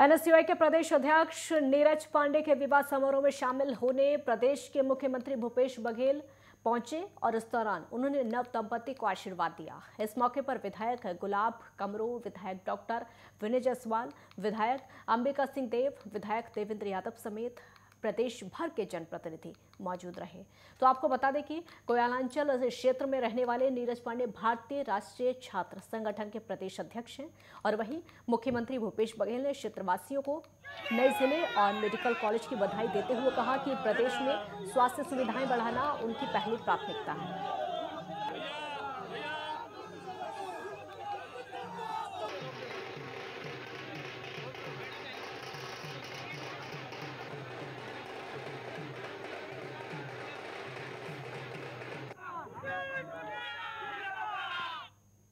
NSUI के प्रदेश अध्यक्ष नीरज पांडे के विवाह समारोह में शामिल होने प्रदेश के मुख्यमंत्री भूपेश बघेल पहुंचे और इस दौरान उन्होंने नव दंपति को आशीर्वाद दिया इस मौके पर विधायक गुलाब कमरो विधायक डॉक्टर विनय जायसवाल विधायक अंबिका सिंह देव विधायक देवेंद्र यादव समेत प्रदेश भर के जनप्रतिनिधि मौजूद रहे तो आपको बता दें कि कोयलांचल क्षेत्र में रहने वाले नीरज पांडे भारतीय राष्ट्रीय छात्र संगठन के प्रदेश अध्यक्ष हैं और वहीं मुख्यमंत्री भूपेश बघेल ने क्षेत्रवासियों को नए जिले और मेडिकल कॉलेज की बधाई देते हुए कहा कि प्रदेश में स्वास्थ्य सुविधाएं बढ़ाना उनकी पहली प्राथमिकता है